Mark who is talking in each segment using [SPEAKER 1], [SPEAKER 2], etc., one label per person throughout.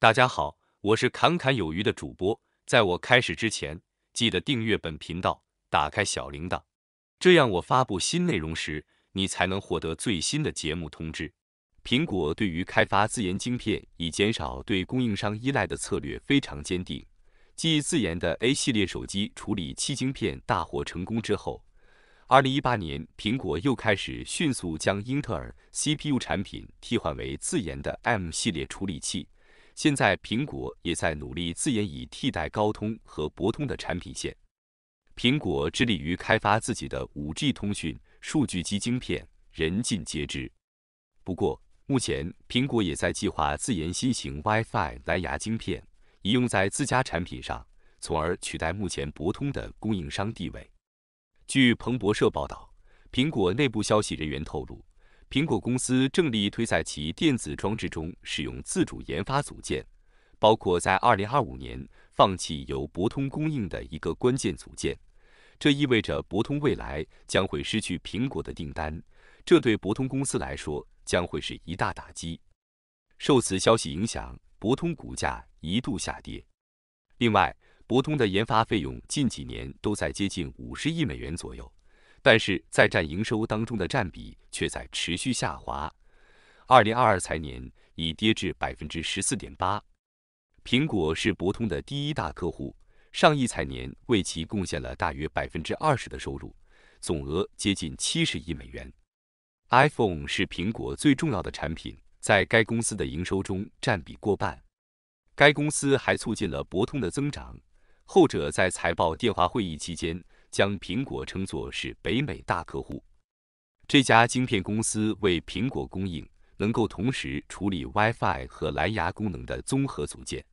[SPEAKER 1] 大家好，我是侃侃有余的主播。在我开始之前，记得订阅本频道，打开小铃铛，这样我发布新内容时，你才能获得最新的节目通知。苹果对于开发自研晶片以减少对供应商依赖的策略非常坚定。继自研的 A 系列手机处理器晶片大获成功之后，二零一八年苹果又开始迅速将英特尔 CPU 产品替换为自研的 M 系列处理器。现在，苹果也在努力自研以替代高通和博通的产品线。苹果致力于开发自己的 5G 通讯数据机晶片，人尽皆知。不过，目前苹果也在计划自研新型 Wi-Fi 蓝牙晶片，以用在自家产品上，从而取代目前博通的供应商地位。据彭博社报道，苹果内部消息人员透露。苹果公司正力推在其电子装置中使用自主研发组件，包括在2025年放弃由博通供应的一个关键组件。这意味着博通未来将会失去苹果的订单，这对博通公司来说将会是一大打击。受此消息影响，博通股价一度下跌。另外，博通的研发费用近几年都在接近五十亿美元左右。但是在占营收当中的占比却在持续下滑，二零二二财年已跌至百分之十四点八。苹果是博通的第一大客户，上一财年为其贡献了大约百分之二十的收入，总额接近七十亿美元。iPhone 是苹果最重要的产品，在该公司的营收中占比过半。该公司还促进了博通的增长，后者在财报电话会议期间。将苹果称作是北美大客户，这家晶片公司为苹果供应能够同时处理 WiFi 和蓝牙功能的综合组件。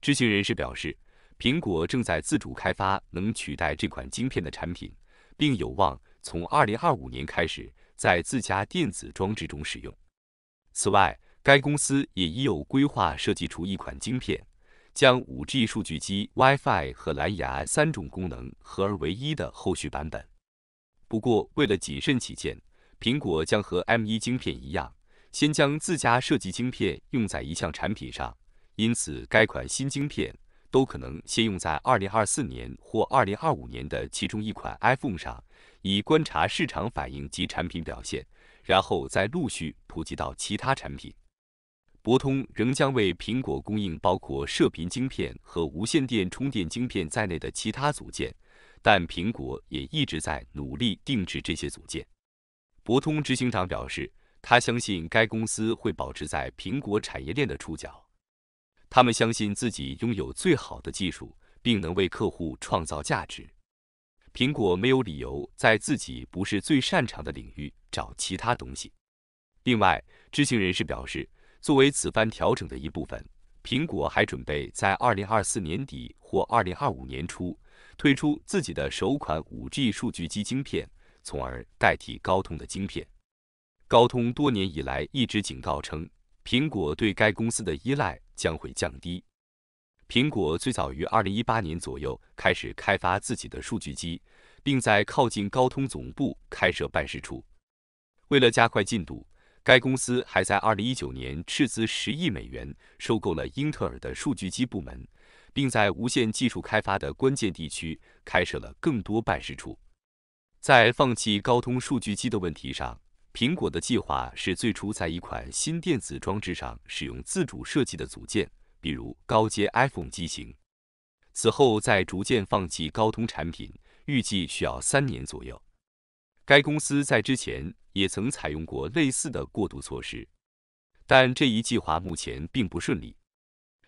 [SPEAKER 1] 知情人士表示，苹果正在自主开发能取代这款晶片的产品，并有望从2025年开始在自家电子装置中使用。此外，该公司也已有规划设计出一款晶片。将 5G 数据机、Wi-Fi 和蓝牙三种功能合而为一的后续版本。不过，为了谨慎起见，苹果将和 M1 芯片一样，先将自家设计芯片用在一项产品上，因此该款新芯片都可能先用在2024年或2025年的其中一款 iPhone 上，以观察市场反应及产品表现，然后再陆续普及到其他产品。博通仍将为苹果供应包括射频晶片和无线电充电晶片在内的其他组件，但苹果也一直在努力定制这些组件。博通执行长表示，他相信该公司会保持在苹果产业链的触角。他们相信自己拥有最好的技术，并能为客户创造价值。苹果没有理由在自己不是最擅长的领域找其他东西。另外，知情人士表示。作为此番调整的一部分，苹果还准备在二零二四年底或二零二五年初推出自己的首款 5G 数据机晶片，从而代替高通的晶片。高通多年以来一直警告称，苹果对该公司的依赖将会降低。苹果最早于二零一八年左右开始开发自己的数据机，并在靠近高通总部开设办事处，为了加快进度。该公司还在2019年斥资十亿美元收购了英特尔的数据机部门，并在无线技术开发的关键地区开设了更多办事处。在放弃高通数据机的问题上，苹果的计划是最初在一款新电子装置上使用自主设计的组件，比如高阶 iPhone 机型。此后再逐渐放弃高通产品，预计需要三年左右。该公司在之前。也曾采用过类似的过渡措施，但这一计划目前并不顺利。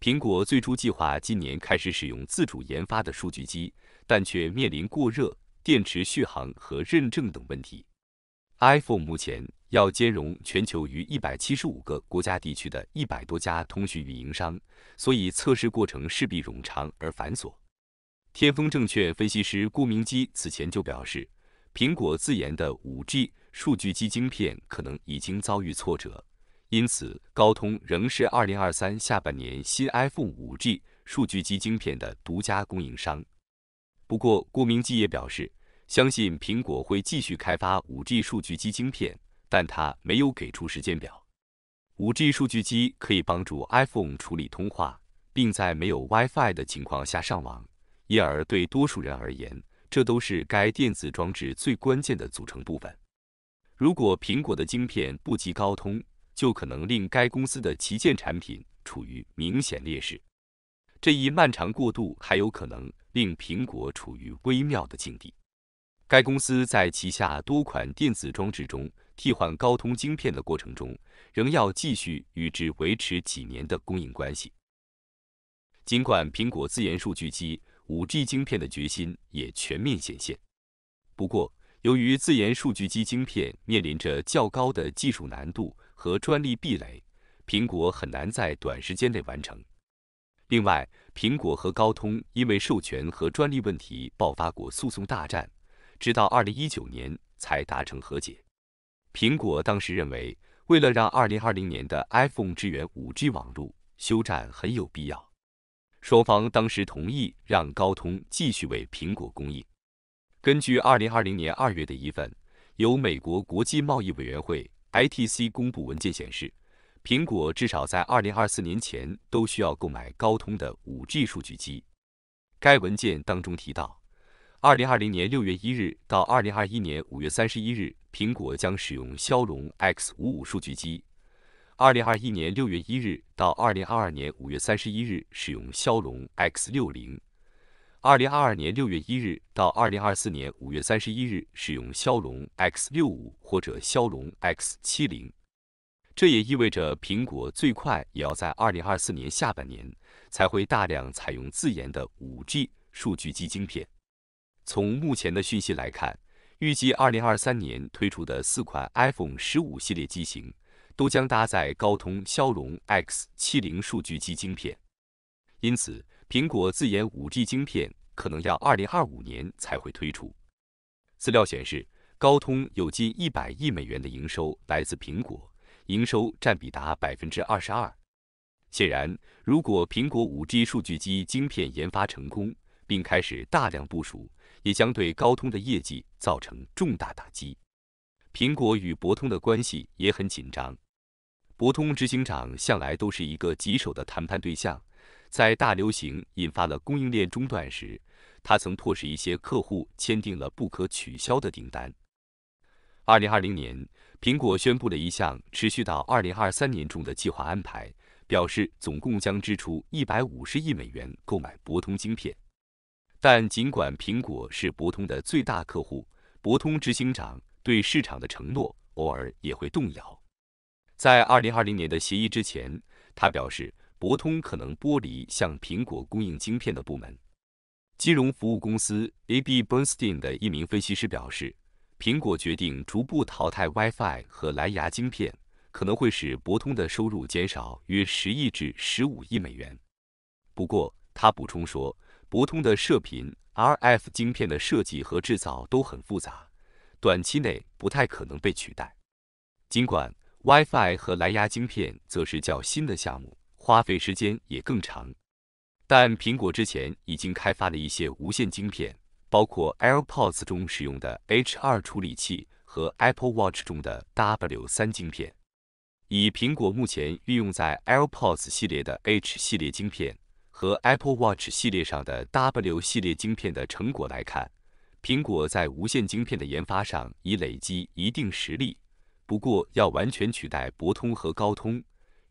[SPEAKER 1] 苹果最初计划今年开始使用自主研发的数据机，但却面临过热、电池续航和认证等问题。iPhone 目前要兼容全球逾一百七十五个国家地区的一百多家通讯运营商，所以测试过程势必冗长而繁琐。天风证券分析师顾明基此前就表示，苹果自研的五 G。数据机晶片可能已经遭遇挫折，因此高通仍是2023下半年新 iPhone 5G 数据机晶片的独家供应商。不过，郭明基也表示，相信苹果会继续开发 5G 数据机晶片，但他没有给出时间表。5G 数据机可以帮助 iPhone 处理通话，并在没有 WiFi 的情况下上网，因而对多数人而言，这都是该电子装置最关键的组成部分。如果苹果的晶片不及高通，就可能令该公司的旗舰产品处于明显劣势。这一漫长过渡还有可能令苹果处于微妙的境地。该公司在旗下多款电子装置中替换高通晶片的过程中，仍要继续与之维持几年的供应关系。尽管苹果自研数据机 5G 晶片的决心也全面显现，不过。由于自研数据机晶片面临着较高的技术难度和专利壁垒，苹果很难在短时间内完成。另外，苹果和高通因为授权和专利问题爆发过诉讼大战，直到二零一九年才达成和解。苹果当时认为，为了让二零二零年的 iPhone 支援 5G 网络，休战很有必要。双方当时同意让高通继续为苹果供应。根据二零二零年二月的一份由美国国际贸易委员会 （ITC） 公布文件显示，苹果至少在二零二四年前都需要购买高通的五 G 数据机。该文件当中提到，二零二零年六月一日到二零二一年五月三十一日，苹果将使用骁龙 X 五五数据机；二零二一年六月一日到二零二二年五月三十一日，使用骁龙 X 六零。二零二二年六月一日到二零二四年五月三十一日使用骁龙 X 六五或者骁龙 X 七零，这也意味着苹果最快也要在二零二四年下半年才会大量采用自研的五 G 数据机晶片。从目前的讯息来看，预计二零二三年推出的四款 iPhone 十五系列机型都将搭载高通骁龙 X 七零数据机晶片，因此。苹果自研 5G 晶片可能要2025年才会推出。资料显示，高通有近100亿美元的营收来自苹果，营收占比达22%。显然，如果苹果 5G 数据机晶片研发成功并开始大量部署，也将对高通的业绩造成重大打击。苹果与博通的关系也很紧张，博通执行长向来都是一个棘手的谈判对象。在大流行引发了供应链中断时，他曾迫使一些客户签订了不可取消的订单。二零二零年，苹果宣布了一项持续到二零二三年中的计划安排，表示总共将支出一百五十亿美元购买博通晶片。但尽管苹果是博通的最大客户，博通执行长对市场的承诺偶尔也会动摇。在二零二零年的协议之前，他表示。博通可能剥离向苹果供应晶片的部门。金融服务公司 A B Bernstein 的一名分析师表示，苹果决定逐步淘汰 Wi-Fi 和蓝牙晶片，可能会使博通的收入减少约十亿至十五亿美元。不过，他补充说，博通的射频 RF 晶片的设计和制造都很复杂，短期内不太可能被取代。尽管 Wi-Fi 和蓝牙晶片则是较新的项目。花费时间也更长，但苹果之前已经开发了一些无线晶片，包括 AirPods 中使用的 H2 处理器和 Apple Watch 中的 W3 晶片。以苹果目前运用在 AirPods 系列的 H 系列晶片和 Apple Watch 系列上的 W 系列晶片的成果来看，苹果在无线晶片的研发上已累积一定实力。不过，要完全取代博通和高通。